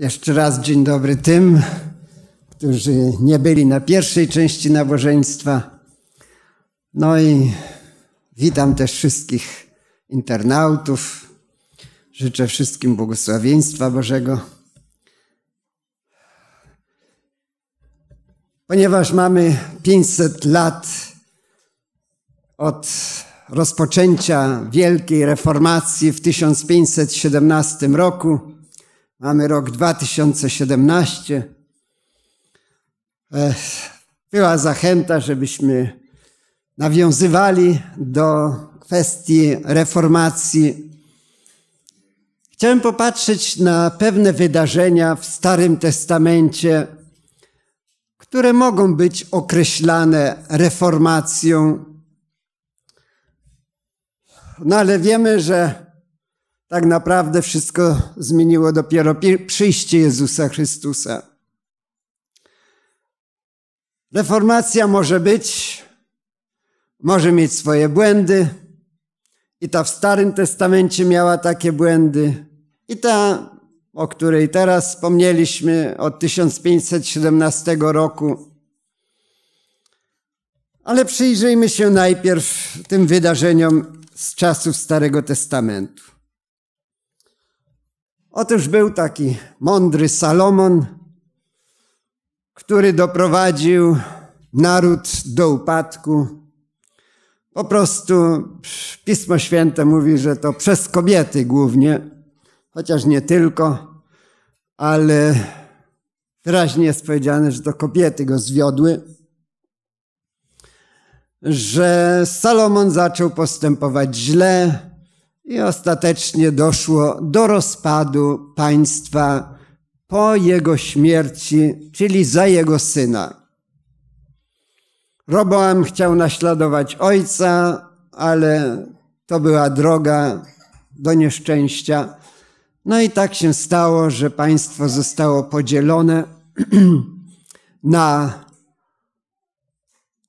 Jeszcze raz dzień dobry tym, którzy nie byli na pierwszej części nabożeństwa. No i witam też wszystkich internautów. Życzę wszystkim błogosławieństwa Bożego. Ponieważ mamy 500 lat od rozpoczęcia wielkiej reformacji w 1517 roku, Mamy rok 2017. Była zachęta, żebyśmy nawiązywali do kwestii reformacji. Chciałem popatrzeć na pewne wydarzenia w Starym Testamencie, które mogą być określane reformacją. No ale wiemy, że tak naprawdę wszystko zmieniło dopiero przyjście Jezusa Chrystusa. Reformacja może być, może mieć swoje błędy, i ta w Starym Testamencie miała takie błędy, i ta, o której teraz wspomnieliśmy, od 1517 roku. Ale przyjrzyjmy się najpierw tym wydarzeniom z czasów Starego Testamentu. Otóż był taki mądry Salomon, który doprowadził naród do upadku. Po prostu Pismo Święte mówi, że to przez kobiety głównie, chociaż nie tylko, ale wyraźnie jest powiedziane, że to kobiety go zwiodły, że Salomon zaczął postępować źle, i ostatecznie doszło do rozpadu państwa po jego śmierci, czyli za jego syna. Roboam chciał naśladować ojca, ale to była droga do nieszczęścia. No i tak się stało, że państwo zostało podzielone na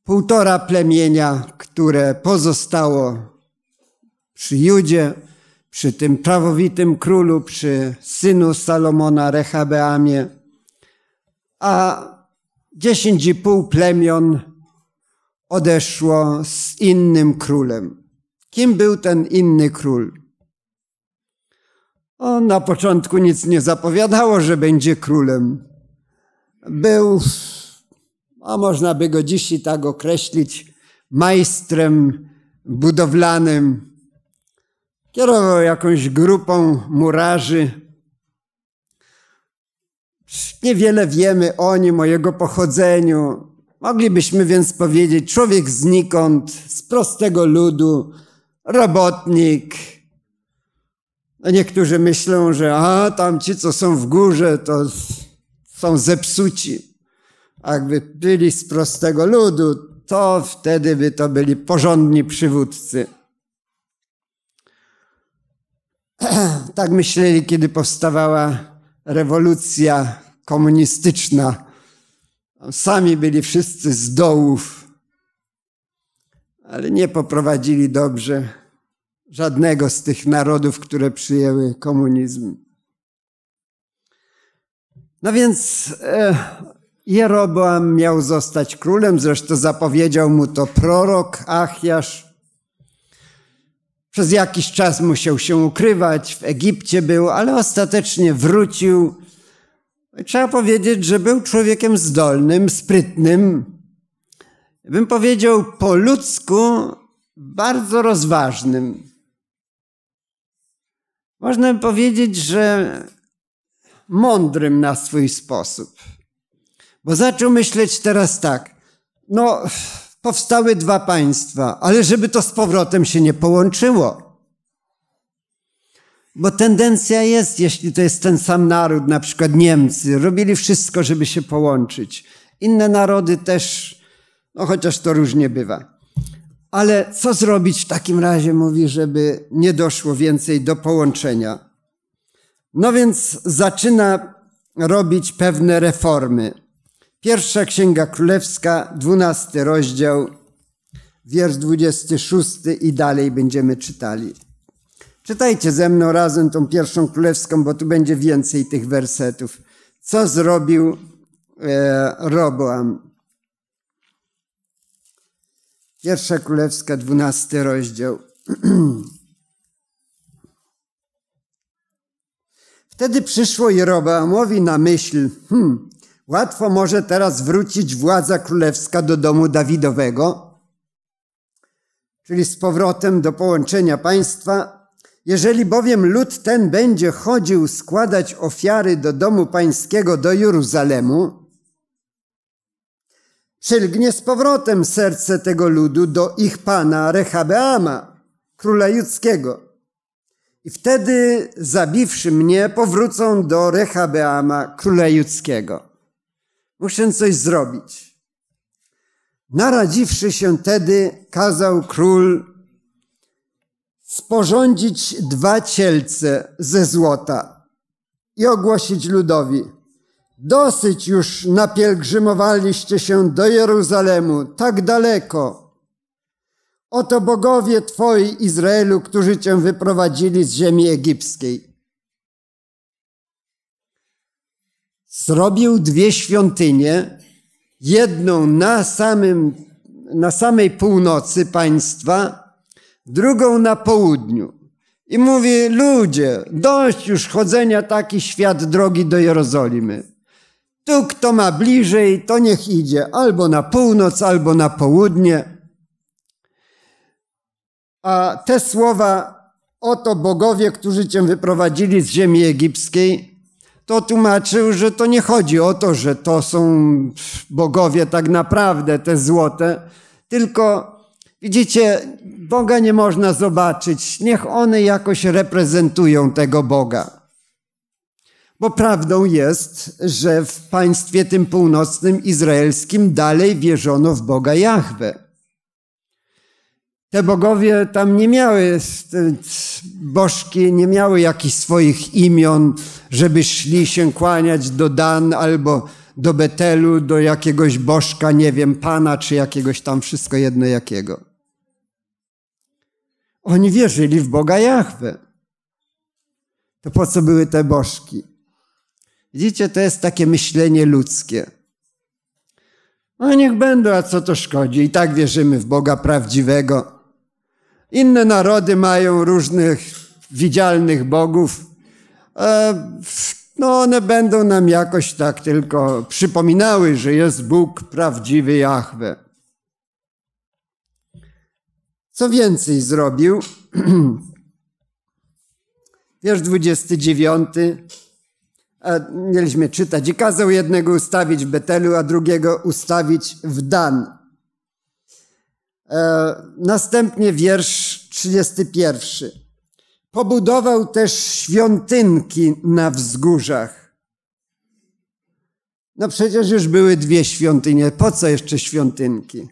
półtora plemienia, które pozostało przy Judzie, przy tym prawowitym królu, przy synu Salomona, Rehabeamie, a dziesięć i pół plemion odeszło z innym królem. Kim był ten inny król? On na początku nic nie zapowiadało, że będzie królem. Był, a można by go dziś i tak określić, majstrem budowlanym, Kierował jakąś grupą murarzy. Niewiele wiemy o nim, o jego pochodzeniu. Moglibyśmy więc powiedzieć, człowiek znikąd, z prostego ludu, robotnik. No, niektórzy myślą, że a, tam ci, co są w górze, to są zepsuci. A jakby byli z prostego ludu, to wtedy by to byli porządni przywódcy. tak myśleli, kiedy powstawała rewolucja komunistyczna. Sami byli wszyscy z dołów, ale nie poprowadzili dobrze żadnego z tych narodów, które przyjęły komunizm. No więc e, Jeroboam miał zostać królem, zresztą zapowiedział mu to prorok Achiasz. Przez jakiś czas musiał się ukrywać, w Egipcie był, ale ostatecznie wrócił. Trzeba powiedzieć, że był człowiekiem zdolnym, sprytnym. Bym powiedział po ludzku bardzo rozważnym. Można powiedzieć, że mądrym na swój sposób. Bo zaczął myśleć teraz tak. No, powstały dwa państwa, ale żeby to z powrotem się nie połączyło. Bo tendencja jest, jeśli to jest ten sam naród, na przykład Niemcy, robili wszystko, żeby się połączyć. Inne narody też, no chociaż to różnie bywa. Ale co zrobić w takim razie, mówi, żeby nie doszło więcej do połączenia? No więc zaczyna robić pewne reformy. Pierwsza Księga Królewska, 12 rozdział, wiersz 26 i dalej będziemy czytali. Czytajcie ze mną razem tą pierwszą królewską, bo tu będzie więcej tych wersetów. Co zrobił e, Roboam? Pierwsza królewska, 12 rozdział. Wtedy przyszło Jeroboamowi na myśl, hmm, Łatwo może teraz wrócić władza królewska do domu Dawidowego, czyli z powrotem do połączenia państwa. Jeżeli bowiem lud ten będzie chodził składać ofiary do domu pańskiego do Jeruzalemu, przylgnie z powrotem serce tego ludu do ich pana Rehabeama, króla judzkiego. I wtedy, zabiwszy mnie, powrócą do Rehabeama, króla judzkiego. Muszę coś zrobić. Naradziwszy się tedy, kazał król sporządzić dwa cielce ze złota i ogłosić ludowi. Dosyć już napielgrzymowaliście się do Jeruzalemu, tak daleko. Oto bogowie twoi, Izraelu, którzy cię wyprowadzili z ziemi egipskiej. zrobił dwie świątynie, jedną na, samym, na samej północy państwa, drugą na południu. I mówi, ludzie, dość już chodzenia taki świat drogi do Jerozolimy. Tu kto ma bliżej, to niech idzie albo na północ, albo na południe. A te słowa, oto bogowie, którzy cię wyprowadzili z ziemi egipskiej, to tłumaczył, że to nie chodzi o to, że to są bogowie tak naprawdę, te złote, tylko widzicie, Boga nie można zobaczyć. Niech one jakoś reprezentują tego Boga. Bo prawdą jest, że w państwie tym północnym izraelskim dalej wierzono w Boga Jahwe te bogowie tam nie miały, e, bożki nie miały jakichś swoich imion, żeby szli się kłaniać do Dan albo do Betelu, do jakiegoś bożka, nie wiem, pana czy jakiegoś tam, wszystko jedno jakiego. Oni wierzyli w Boga Jahwe. To po co były te bożki? Widzicie, to jest takie myślenie ludzkie. No niech będą, a co to szkodzi? I tak wierzymy w Boga prawdziwego. Inne narody mają różnych widzialnych bogów. E, no one będą nam jakoś tak tylko przypominały, że jest Bóg prawdziwy Jahwe. Co więcej zrobił? Wiersz 29. E, mieliśmy czytać. I kazał jednego ustawić w Betelu, a drugiego ustawić w Dan E, następnie wiersz 31. Pobudował też świątynki na wzgórzach. No przecież już były dwie świątynie, po co jeszcze świątynki?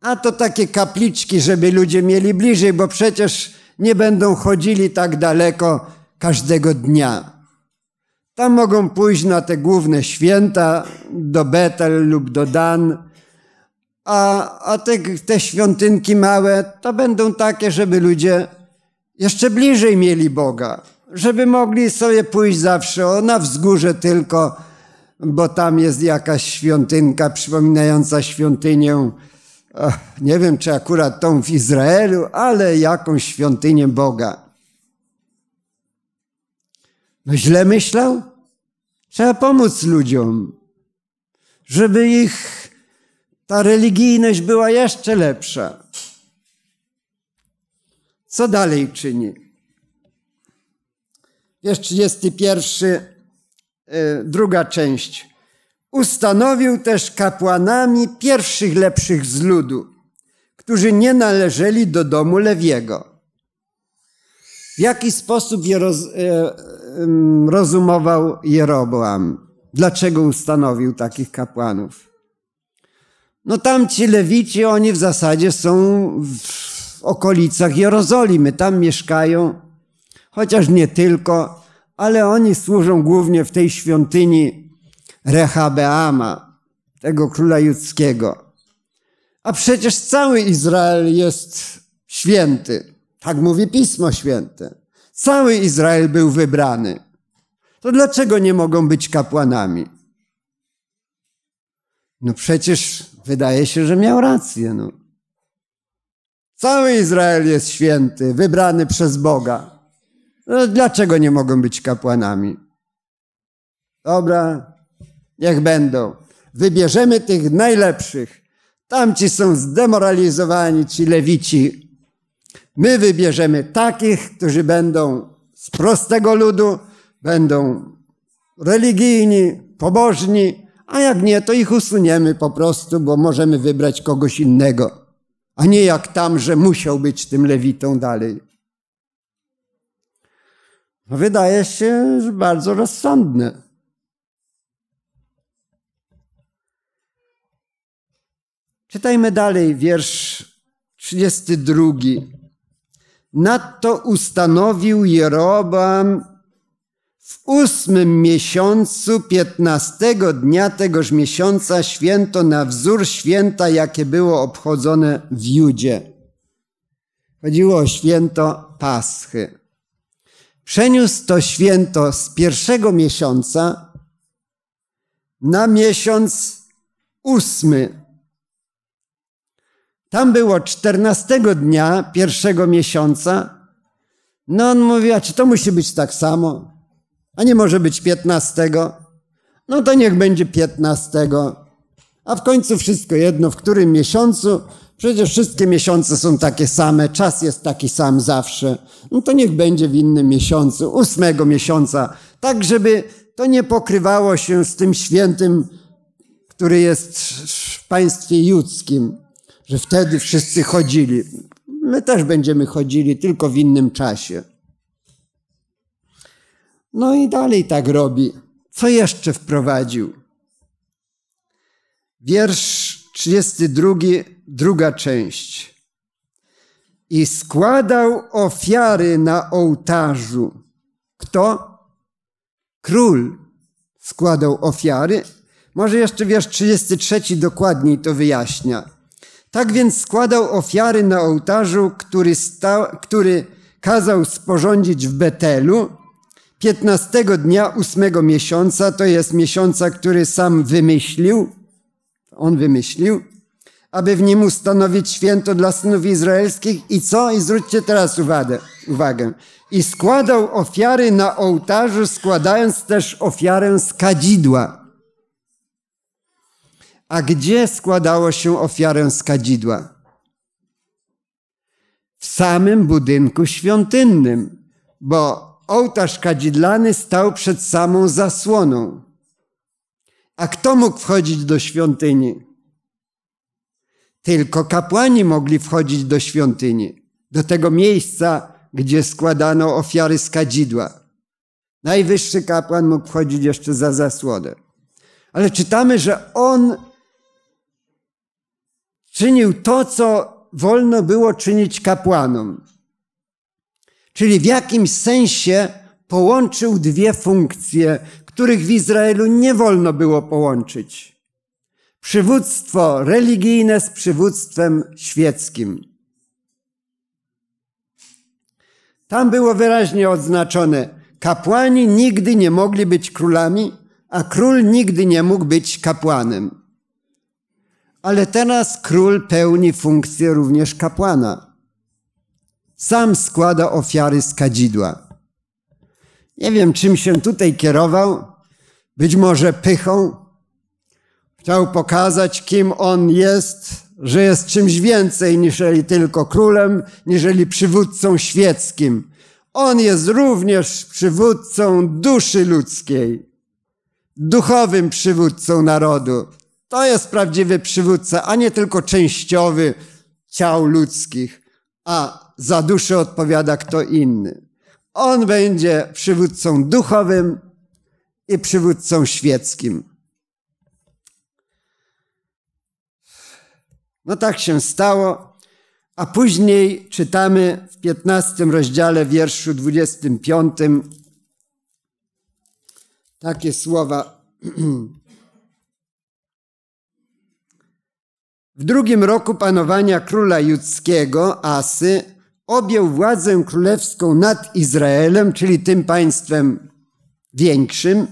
A to takie kapliczki, żeby ludzie mieli bliżej, bo przecież nie będą chodzili tak daleko każdego dnia. Tam mogą pójść na te główne święta do Betel lub do Dan a, a te, te świątynki małe to będą takie, żeby ludzie jeszcze bliżej mieli Boga, żeby mogli sobie pójść zawsze o, na wzgórze tylko, bo tam jest jakaś świątynka przypominająca świątynię, nie wiem czy akurat tą w Izraelu, ale jakąś świątynię Boga. No źle myślał? Trzeba pomóc ludziom, żeby ich ta religijność była jeszcze lepsza. Co dalej czyni? Jest 31, y, druga część. Ustanowił też kapłanami pierwszych lepszych z ludu, którzy nie należeli do domu Lewiego. W jaki sposób je roz, y, rozumował Jeroboam? Dlaczego ustanowił takich kapłanów? No tam ci lewici, oni w zasadzie są w okolicach Jerozolimy, tam mieszkają, chociaż nie tylko, ale oni służą głównie w tej świątyni Rehabeama, tego króla judzkiego. A przecież cały Izrael jest święty. Tak mówi Pismo Święte. Cały Izrael był wybrany. To dlaczego nie mogą być kapłanami? No przecież wydaje się, że miał rację. No. Cały Izrael jest święty, wybrany przez Boga. No, dlaczego nie mogą być kapłanami? Dobra, niech będą. Wybierzemy tych najlepszych. Tamci są zdemoralizowani, ci lewici. My wybierzemy takich, którzy będą z prostego ludu, będą religijni, pobożni, a jak nie, to ich usuniemy po prostu, bo możemy wybrać kogoś innego, a nie jak tam, że musiał być tym lewitą dalej. No, wydaje się że bardzo rozsądne. Czytajmy dalej wiersz 32. Nadto ustanowił Jerobam w ósmym miesiącu, piętnastego dnia tegoż miesiąca, święto na wzór święta, jakie było obchodzone w Judzie. Chodziło o święto Paschy. Przeniósł to święto z pierwszego miesiąca na miesiąc ósmy. Tam było czternastego dnia pierwszego miesiąca. No on mówi, a czy to musi być tak samo? a nie może być 15, no to niech będzie 15. A w końcu wszystko jedno, w którym miesiącu, przecież wszystkie miesiące są takie same, czas jest taki sam zawsze, no to niech będzie w innym miesiącu, ósmego miesiąca, tak żeby to nie pokrywało się z tym świętym, który jest w państwie judzkim, że wtedy wszyscy chodzili. My też będziemy chodzili, tylko w innym czasie. No i dalej tak robi. Co jeszcze wprowadził? Wiersz 32, druga część. I składał ofiary na ołtarzu. Kto? Król składał ofiary. Może jeszcze wiersz 33 dokładniej to wyjaśnia. Tak więc składał ofiary na ołtarzu, który, stał, który kazał sporządzić w Betelu 15 dnia ósmego miesiąca, to jest miesiąca, który sam wymyślił, on wymyślił, aby w nim ustanowić święto dla synów izraelskich i co? I zwróćcie teraz uwagę. uwagę. I składał ofiary na ołtarzu, składając też ofiarę z kadzidła. A gdzie składało się ofiarę z kadzidła? W samym budynku świątynnym, bo ołtarz kadzidlany stał przed samą zasłoną. A kto mógł wchodzić do świątyni? Tylko kapłani mogli wchodzić do świątyni, do tego miejsca, gdzie składano ofiary z kadzidła. Najwyższy kapłan mógł wchodzić jeszcze za zasłonę. Ale czytamy, że on czynił to, co wolno było czynić kapłanom. Czyli w jakimś sensie połączył dwie funkcje, których w Izraelu nie wolno było połączyć. Przywództwo religijne z przywództwem świeckim. Tam było wyraźnie odznaczone: kapłani nigdy nie mogli być królami, a król nigdy nie mógł być kapłanem. Ale teraz król pełni funkcję również kapłana sam składa ofiary z kadzidła. Nie wiem, czym się tutaj kierował, być może pychą. Chciał pokazać, kim on jest, że jest czymś więcej niżeli tylko królem, niżeli przywódcą świeckim. On jest również przywódcą duszy ludzkiej, duchowym przywódcą narodu. To jest prawdziwy przywódca, a nie tylko częściowy ciał ludzkich. A za duszę odpowiada kto inny. On będzie przywódcą duchowym i przywódcą świeckim. No tak się stało, a później czytamy w 15 rozdziale wierszu 25 takie słowa. W drugim roku panowania króla judzkiego Asy objął władzę królewską nad Izraelem, czyli tym państwem większym,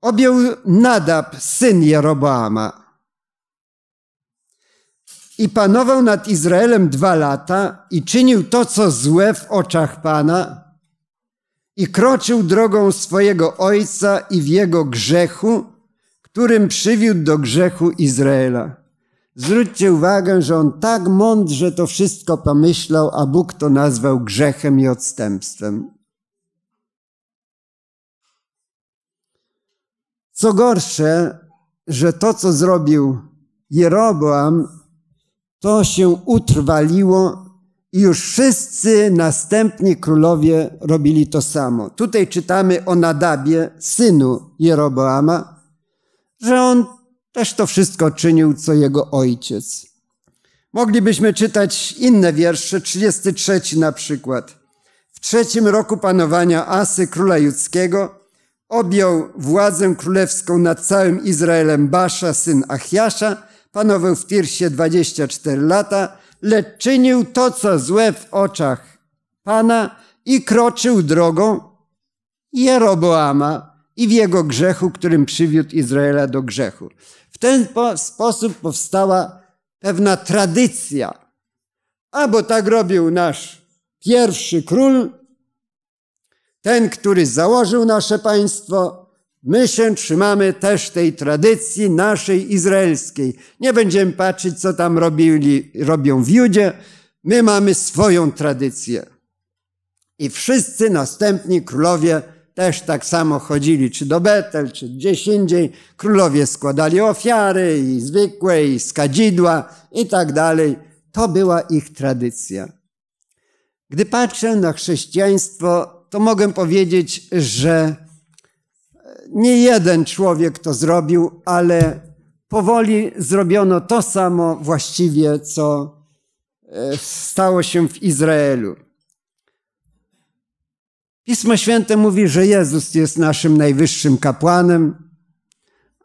objął Nadab, syn Jeroboama. I panował nad Izraelem dwa lata i czynił to, co złe w oczach Pana i kroczył drogą swojego ojca i w jego grzechu, którym przywiódł do grzechu Izraela. Zwróćcie uwagę, że on tak mądrze to wszystko pomyślał, a Bóg to nazwał grzechem i odstępstwem. Co gorsze, że to, co zrobił Jeroboam, to się utrwaliło i już wszyscy następni królowie robili to samo. Tutaj czytamy o Nadabie, synu Jeroboama, że on też to wszystko czynił, co jego ojciec. Moglibyśmy czytać inne wiersze, 33 na przykład. W trzecim roku panowania Asy, króla judzkiego, objął władzę królewską nad całym Izraelem Basza, syn Achiasza, panował w Tirsie 24 lata, lecz czynił to, co złe w oczach Pana i kroczył drogą Jeroboama i w jego grzechu, którym przywiódł Izraela do grzechu ten sposób powstała pewna tradycja. Albo tak robił nasz pierwszy król, ten, który założył nasze państwo. My się trzymamy też tej tradycji naszej izraelskiej. Nie będziemy patrzeć, co tam robili, robią w Judzie. My mamy swoją tradycję. I wszyscy następni królowie też tak samo chodzili, czy do Betel, czy gdzieś indziej. Królowie składali ofiary i zwykłe, i skadzidła i tak dalej. To była ich tradycja. Gdy patrzę na chrześcijaństwo, to mogę powiedzieć, że nie jeden człowiek to zrobił, ale powoli zrobiono to samo właściwie, co e, stało się w Izraelu. Pismo Święte mówi, że Jezus jest naszym najwyższym kapłanem,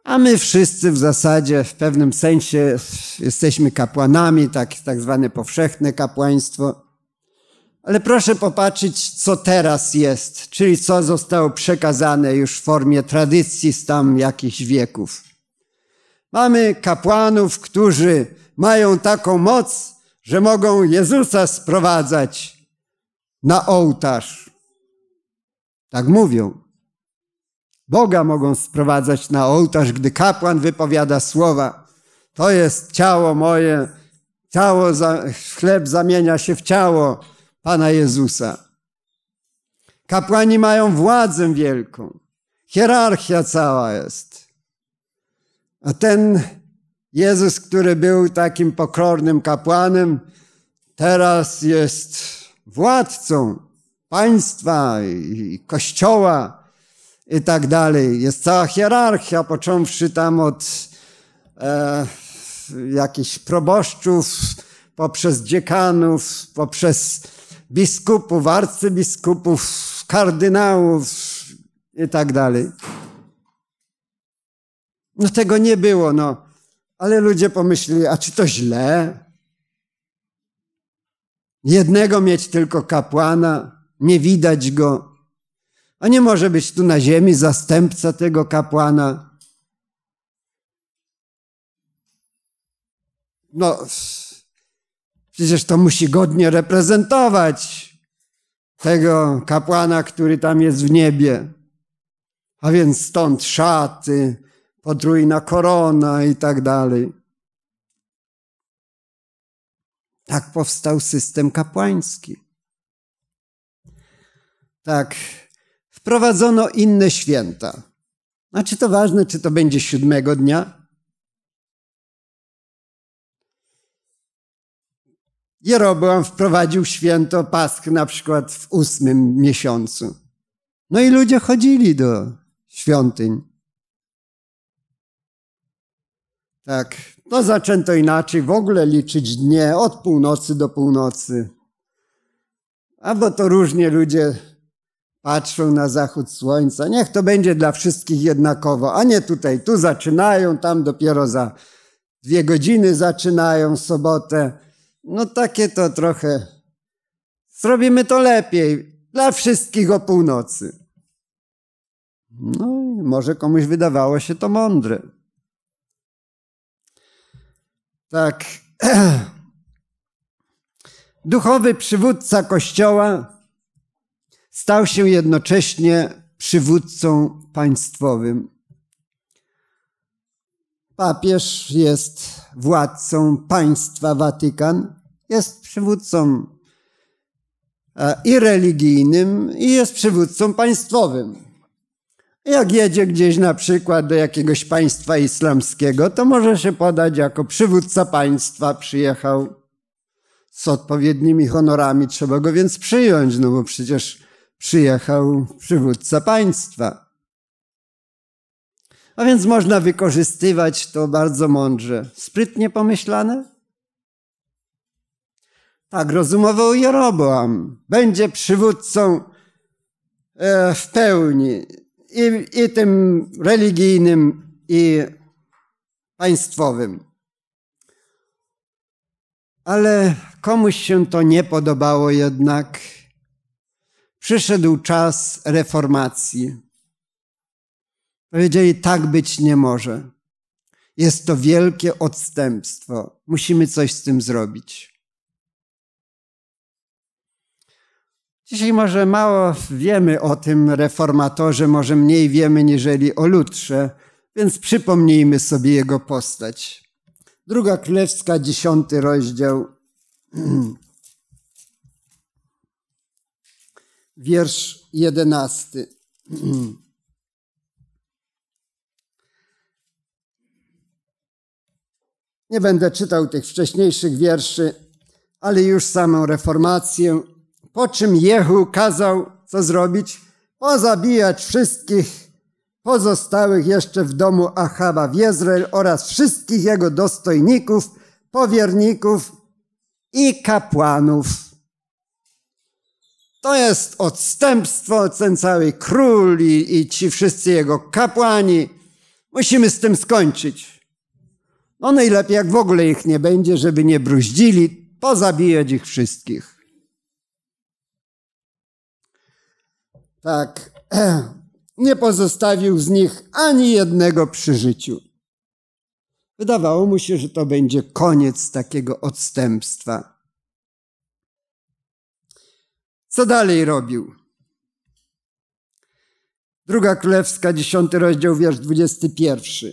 a my wszyscy w zasadzie w pewnym sensie jesteśmy kapłanami, tak, tak zwane powszechne kapłaństwo. Ale proszę popatrzeć, co teraz jest, czyli co zostało przekazane już w formie tradycji z tam jakichś wieków. Mamy kapłanów, którzy mają taką moc, że mogą Jezusa sprowadzać na ołtarz. Tak mówią. Boga mogą sprowadzać na ołtarz, gdy kapłan wypowiada słowa. To jest ciało moje, ciało za, chleb zamienia się w ciało Pana Jezusa. Kapłani mają władzę wielką. Hierarchia cała jest. A ten Jezus, który był takim pokornym kapłanem, teraz jest władcą państwa i kościoła i tak dalej. Jest cała hierarchia, począwszy tam od e, jakichś proboszczów, poprzez dziekanów, poprzez biskupów, arcybiskupów, kardynałów i tak dalej. No tego nie było, no. Ale ludzie pomyśleli, a czy to źle? Jednego mieć tylko kapłana, nie widać go. A nie może być tu na ziemi zastępca tego kapłana. No, przecież to musi godnie reprezentować tego kapłana, który tam jest w niebie. A więc stąd szaty, potrójna korona i tak dalej. Tak powstał system kapłański. Tak, wprowadzono inne święta. A czy to ważne, czy to będzie siódmego dnia? Jeroboam wprowadził święto Pasch na przykład w ósmym miesiącu. No i ludzie chodzili do świątyń. Tak, to zaczęto inaczej, w ogóle liczyć dnie od północy do północy. Albo to różnie ludzie patrzą na zachód słońca. Niech to będzie dla wszystkich jednakowo, a nie tutaj. Tu zaczynają, tam dopiero za dwie godziny zaczynają sobotę. No takie to trochę. Zrobimy to lepiej. Dla wszystkich o północy. No, może komuś wydawało się to mądre. Tak. Duchowy przywódca kościoła Stał się jednocześnie przywódcą państwowym. Papież jest władcą państwa Watykan, jest przywódcą e, i religijnym, i jest przywódcą państwowym. Jak jedzie gdzieś na przykład do jakiegoś państwa islamskiego, to może się podać jako przywódca państwa przyjechał z odpowiednimi honorami. Trzeba go więc przyjąć, no bo przecież przyjechał przywódca państwa. A więc można wykorzystywać to bardzo mądrze, sprytnie pomyślane. Tak rozumował Jeroboam. Będzie przywódcą e, w pełni i, i tym religijnym, i państwowym. Ale komuś się to nie podobało jednak Przyszedł czas reformacji. Powiedzieli, tak być nie może. Jest to wielkie odstępstwo. Musimy coś z tym zrobić. Dzisiaj może mało wiemy o tym reformatorze, może mniej wiemy niżeli o Lutrze, więc przypomnijmy sobie jego postać. Druga Królewska, dziesiąty rozdział. wiersz jedenasty. Nie będę czytał tych wcześniejszych wierszy, ale już samą reformację. Po czym Jehu kazał, co zrobić? Pozabijać wszystkich pozostałych jeszcze w domu Achaba w Jezreel oraz wszystkich jego dostojników, powierników i kapłanów. To jest odstępstwo, ten cały król i, i ci wszyscy jego kapłani. Musimy z tym skończyć. No najlepiej, jak w ogóle ich nie będzie, żeby nie bruździli, pozabijać ich wszystkich. Tak, nie pozostawił z nich ani jednego przy życiu. Wydawało mu się, że to będzie koniec takiego odstępstwa. Co dalej robił? Druga Królewska, 10 rozdział, wiersz 21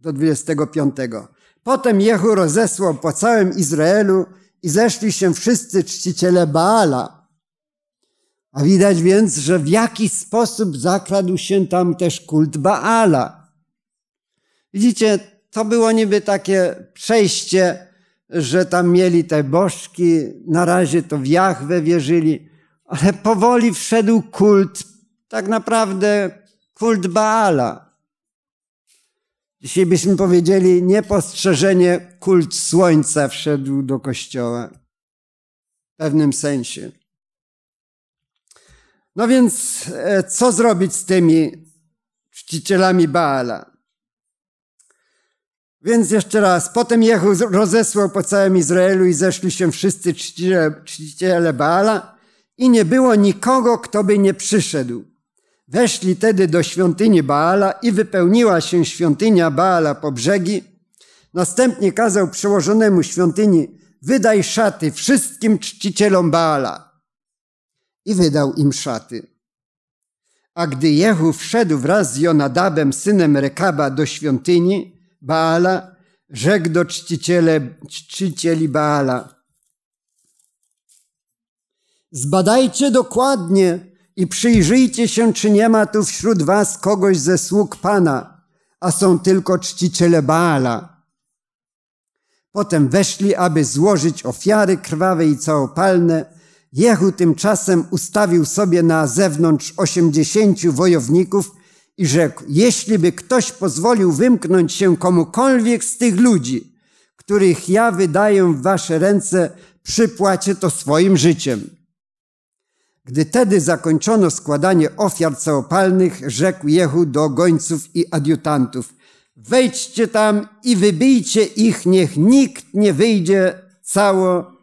do 25. Potem Jehu rozesłał po całym Izraelu i zeszli się wszyscy czciciele Baala. A widać więc, że w jakiś sposób zakradł się tam też kult Baala. Widzicie, to było niby takie przejście że tam mieli te bożki, na razie to w Jahwe wierzyli, ale powoli wszedł kult, tak naprawdę kult Baala. Dzisiaj byśmy powiedzieli, niepostrzeżenie kult słońca wszedł do kościoła. W pewnym sensie. No więc, e, co zrobić z tymi czcicielami Baala? Więc jeszcze raz, potem Jehu rozesłał po całym Izraelu i zeszli się wszyscy czciciele, czciciele Baala i nie było nikogo, kto by nie przyszedł. Weszli tedy do świątyni Baala i wypełniła się świątynia Baala po brzegi. Następnie kazał przełożonemu świątyni, wydaj szaty wszystkim czcicielom Baala. I wydał im szaty. A gdy Jehu wszedł wraz z Jonadabem, synem Rekaba, do świątyni, Baala, rzekł do czciciele, czcicieli Baala. Zbadajcie dokładnie i przyjrzyjcie się, czy nie ma tu wśród was kogoś ze sług Pana, a są tylko czciciele Baala. Potem weszli, aby złożyć ofiary krwawe i całopalne. Jehu tymczasem ustawił sobie na zewnątrz osiemdziesięciu wojowników – i rzekł: Jeśli by ktoś pozwolił wymknąć się komukolwiek z tych ludzi, których ja wydaję w wasze ręce, przypłacie to swoim życiem. Gdy tedy zakończono składanie ofiar całopalnych, rzekł Jehu do gońców i adiutantów: Wejdźcie tam i wybijcie ich, niech nikt nie wyjdzie cało.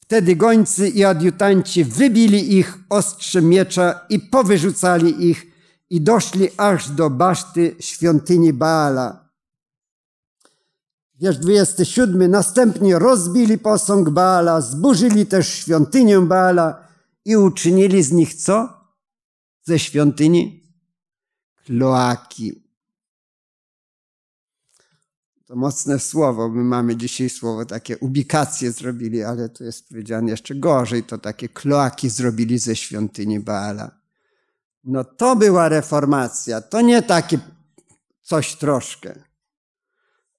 Wtedy gońcy i adiutanci wybili ich ostrzem miecza i powyrzucali ich, i doszli aż do baszty świątyni Baala. Wiersz 27. Następnie rozbili posąg Baala, zburzyli też świątynię Baala i uczynili z nich co? Ze świątyni? Kloaki. To mocne słowo. My mamy dzisiaj słowo takie ubikacje zrobili, ale tu jest powiedziane jeszcze gorzej. To takie kloaki zrobili ze świątyni Baala. No to była reformacja, to nie taki coś troszkę.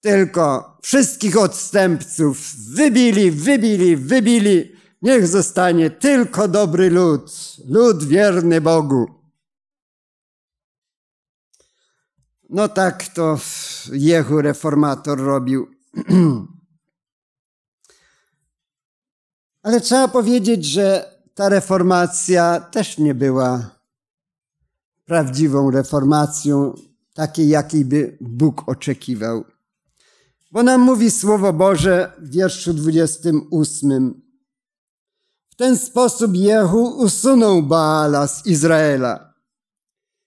Tylko wszystkich odstępców wybili, wybili, wybili. Niech zostanie tylko dobry lud, lud wierny Bogu. No tak to Jehu reformator robił. Ale trzeba powiedzieć, że ta reformacja też nie była prawdziwą reformacją, takiej, jakiej by Bóg oczekiwał. Bo nam mówi Słowo Boże w wierszu 28. W ten sposób Jehu usunął Baala z Izraela.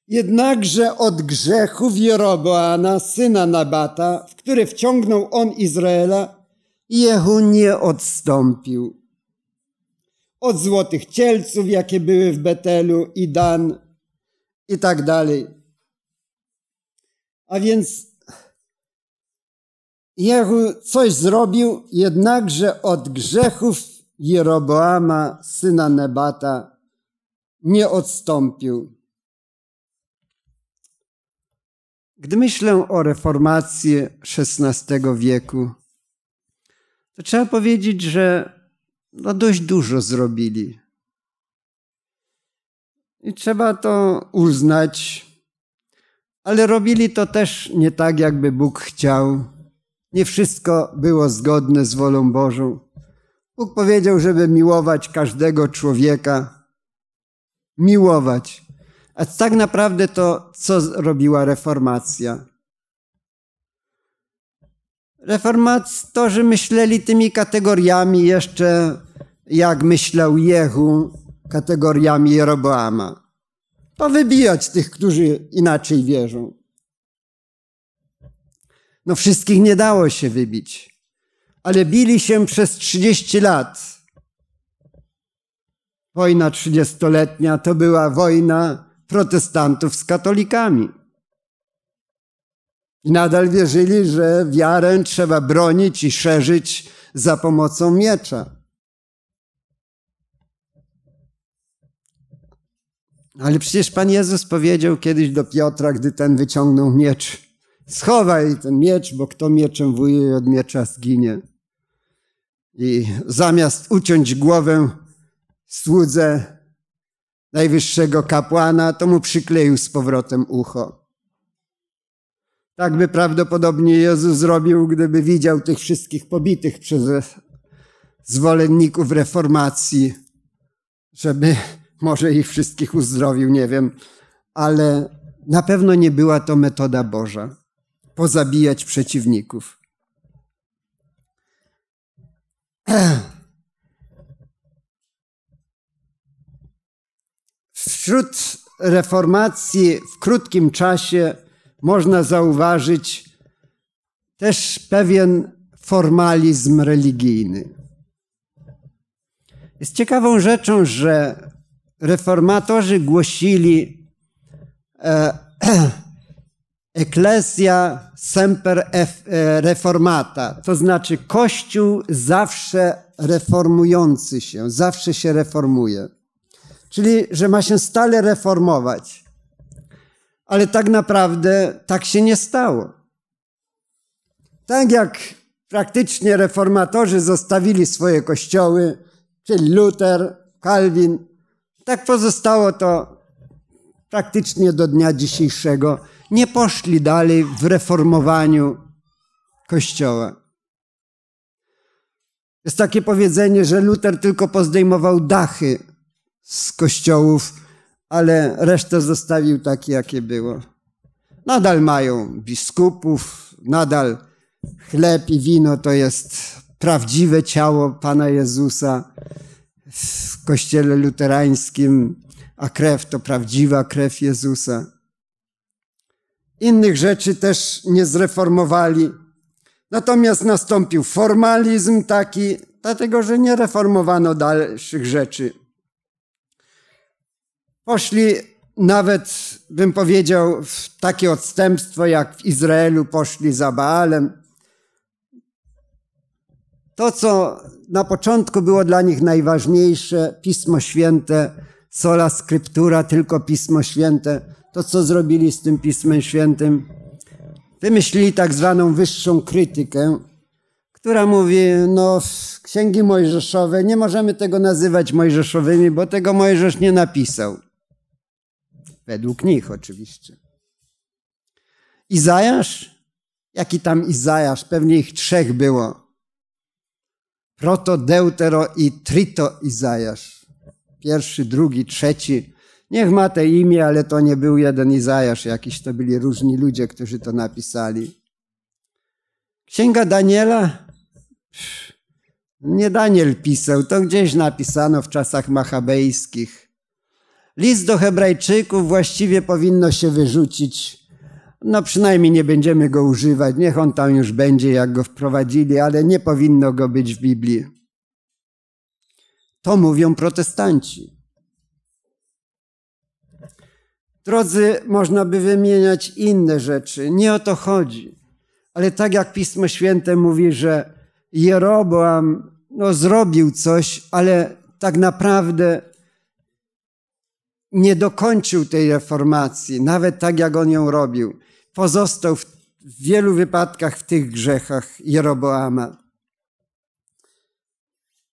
Jednakże od grzechów Jeroboana, syna Nabata, w który wciągnął on Izraela, Jehu nie odstąpił. Od złotych cielców, jakie były w Betelu i Dan, i tak dalej. A więc Jehu coś zrobił, jednakże od grzechów Jeroboama, syna Nebata, nie odstąpił. Gdy myślę o reformacji XVI wieku, to trzeba powiedzieć, że no dość dużo zrobili. I trzeba to uznać. Ale robili to też nie tak, jakby Bóg chciał. Nie wszystko było zgodne z wolą Bożą. Bóg powiedział, żeby miłować każdego człowieka. Miłować. A tak naprawdę to, co robiła reformacja? Reformatorzy myśleli tymi kategoriami jeszcze, jak myślał Jehu, kategoriami Jeroboama. Powybijać tych, którzy inaczej wierzą. No wszystkich nie dało się wybić, ale bili się przez 30 lat. Wojna trzydziestoletnia to była wojna protestantów z katolikami. I nadal wierzyli, że wiarę trzeba bronić i szerzyć za pomocą miecza. Ale przecież Pan Jezus powiedział kiedyś do Piotra, gdy ten wyciągnął miecz: Schowaj ten miecz, bo kto mieczem wuje, od miecza zginie. I zamiast uciąć głowę słudze najwyższego kapłana, to mu przykleił z powrotem ucho. Tak by prawdopodobnie Jezus zrobił, gdyby widział tych wszystkich pobitych przez zwolenników reformacji, żeby może ich wszystkich uzdrowił, nie wiem, ale na pewno nie była to metoda Boża pozabijać przeciwników. Wśród reformacji w krótkim czasie można zauważyć też pewien formalizm religijny. Jest ciekawą rzeczą, że reformatorzy głosili e, Ecclesia semper e, reformata, to znaczy Kościół zawsze reformujący się, zawsze się reformuje. Czyli, że ma się stale reformować. Ale tak naprawdę tak się nie stało. Tak jak praktycznie reformatorzy zostawili swoje kościoły, czyli Luther, Calvin, tak pozostało to praktycznie do dnia dzisiejszego. Nie poszli dalej w reformowaniu Kościoła. Jest takie powiedzenie, że Luter tylko pozdejmował dachy z kościołów, ale resztę zostawił takie, jakie było. Nadal mają biskupów, nadal chleb i wino to jest prawdziwe ciało Pana Jezusa, w kościele luterańskim, a krew to prawdziwa krew Jezusa. Innych rzeczy też nie zreformowali. Natomiast nastąpił formalizm taki, dlatego że nie reformowano dalszych rzeczy. Poszli nawet, bym powiedział, w takie odstępstwo, jak w Izraelu poszli za Baalem. To, co na początku było dla nich najważniejsze, Pismo Święte, sola scriptura, tylko Pismo Święte, to, co zrobili z tym Pismem Świętym, wymyślili tak zwaną wyższą krytykę, która mówi, no księgi mojżeszowe, nie możemy tego nazywać mojżeszowymi, bo tego Mojżesz nie napisał. Według nich oczywiście. Izajasz? Jaki tam Izajasz? Pewnie ich trzech było. Proto, Deutero i Trito Izajasz. Pierwszy, drugi, trzeci. Niech ma te imię, ale to nie był jeden Izajasz jakiś, to byli różni ludzie, którzy to napisali. Księga Daniela? Nie Daniel pisał, to gdzieś napisano w czasach machabejskich. List do Hebrajczyków właściwie powinno się wyrzucić no przynajmniej nie będziemy go używać, niech on tam już będzie, jak go wprowadzili, ale nie powinno go być w Biblii. To mówią protestanci. Drodzy, można by wymieniać inne rzeczy, nie o to chodzi. Ale tak jak Pismo Święte mówi, że Jeroboam no, zrobił coś, ale tak naprawdę nie dokończył tej reformacji, nawet tak jak on ją robił pozostał w, wielu wypadkach w tych grzechach Jeroboama.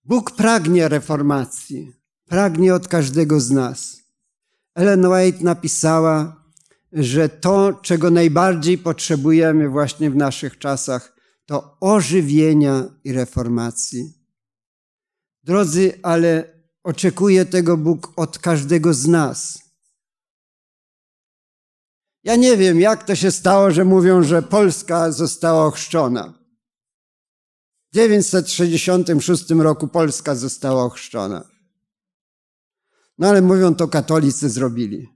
Bóg pragnie reformacji, pragnie od każdego z nas. Ellen White napisała, że to, czego najbardziej potrzebujemy właśnie w naszych czasach, to ożywienia i reformacji. Drodzy, ale oczekuje tego Bóg od każdego z nas. Ja nie wiem, jak to się stało, że mówią, że Polska została ochrzczona. W 966 roku Polska została ochrzczona. No ale mówią, to katolicy zrobili.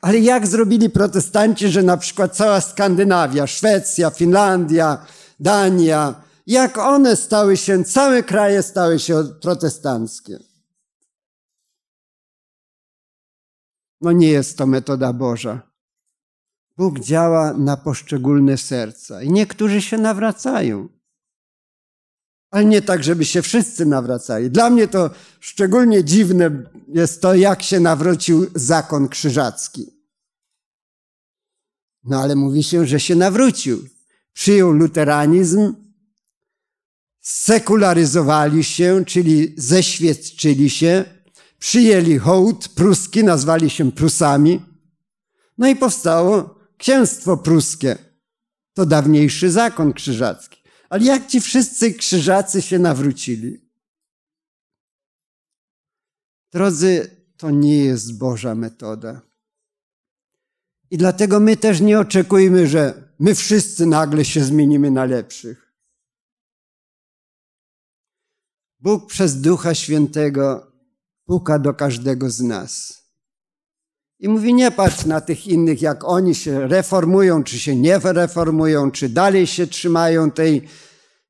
Ale jak zrobili protestanci, że na przykład cała Skandynawia, Szwecja, Finlandia, Dania, jak one stały się, całe kraje stały się protestanckie? No nie jest to metoda Boża. Bóg działa na poszczególne serca i niektórzy się nawracają. Ale nie tak, żeby się wszyscy nawracali. Dla mnie to szczególnie dziwne jest to, jak się nawrócił zakon krzyżacki. No ale mówi się, że się nawrócił. Przyjął luteranizm, sekularyzowali się, czyli zeświecczyli się, przyjęli hołd pruski, nazwali się Prusami. No i powstało księstwo pruskie. To dawniejszy zakon krzyżacki. Ale jak ci wszyscy krzyżacy się nawrócili? Drodzy, to nie jest Boża metoda. I dlatego my też nie oczekujmy, że my wszyscy nagle się zmienimy na lepszych. Bóg przez Ducha Świętego puka do każdego z nas. I mówi, nie patrz na tych innych, jak oni się reformują, czy się nie reformują, czy dalej się trzymają tej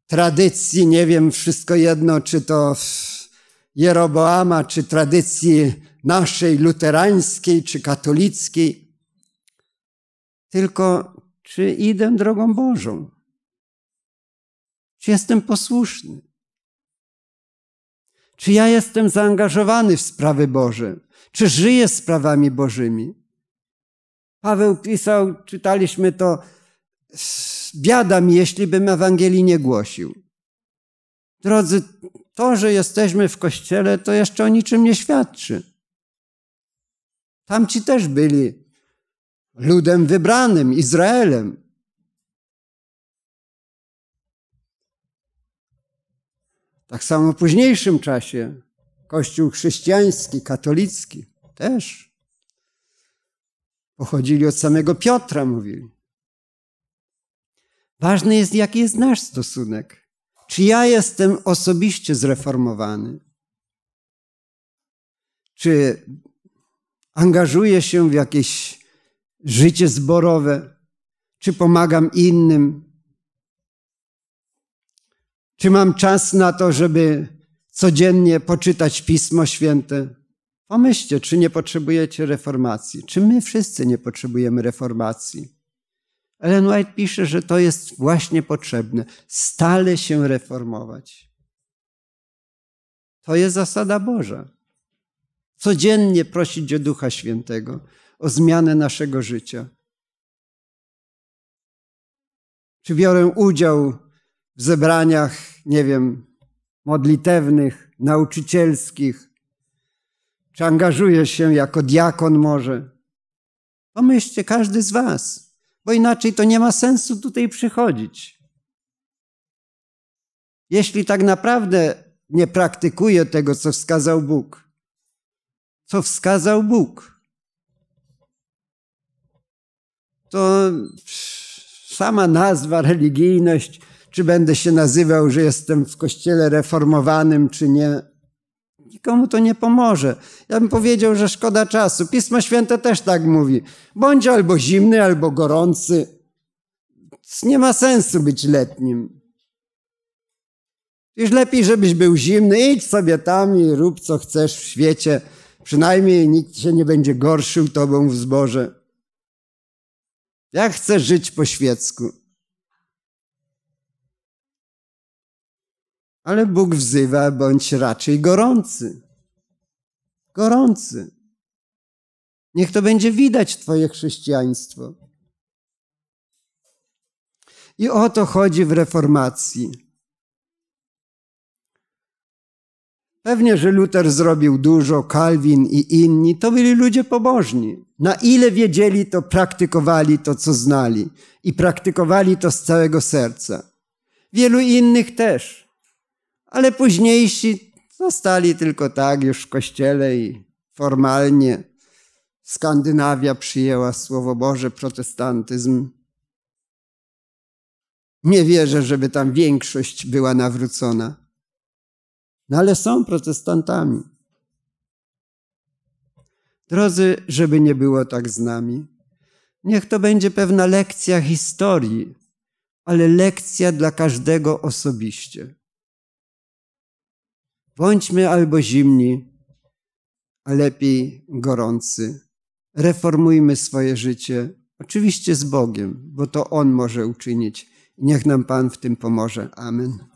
tradycji, nie wiem, wszystko jedno, czy to Jeroboama, czy tradycji naszej luterańskiej, czy katolickiej. Tylko, czy idę drogą Bożą? Czy jestem posłuszny? Czy ja jestem zaangażowany w sprawy Boże? Czy żyję sprawami Bożymi? Paweł pisał, czytaliśmy to, biada mi, jeśli bym Ewangelii nie głosił. Drodzy, to, że jesteśmy w kościele, to jeszcze o niczym nie świadczy. Tamci też byli ludem wybranym, Izraelem. Tak samo w późniejszym czasie Kościół chrześcijański, katolicki też pochodzili od samego Piotra, mówili. Ważny jest, jaki jest nasz stosunek. Czy ja jestem osobiście zreformowany? Czy angażuję się w jakieś życie zborowe? Czy pomagam innym? Czy mam czas na to, żeby codziennie poczytać Pismo Święte? Pomyślcie, czy nie potrzebujecie reformacji? Czy my wszyscy nie potrzebujemy reformacji? Ellen White pisze, że to jest właśnie potrzebne stale się reformować. To jest zasada Boża. Codziennie prosić o Ducha Świętego, o zmianę naszego życia. Czy biorę udział w zebraniach, nie wiem, modlitewnych, nauczycielskich, czy angażuje się jako diakon może. Pomyślcie, każdy z Was, bo inaczej to nie ma sensu tutaj przychodzić. Jeśli tak naprawdę nie praktykuje tego, co wskazał Bóg, co wskazał Bóg, to sama nazwa religijność czy będę się nazywał, że jestem w kościele reformowanym, czy nie. Nikomu to nie pomoże. Ja bym powiedział, że szkoda czasu. Pismo Święte też tak mówi. Bądź albo zimny, albo gorący. Nie ma sensu być letnim. Już lepiej, żebyś był zimny. Idź sobie tam i rób co chcesz w świecie. Przynajmniej nikt się nie będzie gorszył tobą w zborze. Ja chcę żyć po świecku? ale Bóg wzywa bądź raczej gorący. Gorący. Niech to będzie widać Twoje chrześcijaństwo. I o to chodzi w reformacji. Pewnie, że Luther zrobił dużo, Kalwin i inni to byli ludzie pobożni. Na ile wiedzieli, to praktykowali to, co znali i praktykowali to z całego serca. Wielu innych też ale późniejsi zostali tylko tak już w kościele i formalnie Skandynawia przyjęła Słowo Boże, protestantyzm. Nie wierzę, żeby tam większość była nawrócona. No ale są protestantami. Drodzy, żeby nie było tak z nami, niech to będzie pewna lekcja historii, ale lekcja dla każdego osobiście. Bądźmy albo zimni, a lepiej gorący. Reformujmy swoje życie, oczywiście z Bogiem, bo to On może uczynić. Niech nam Pan w tym pomoże. Amen.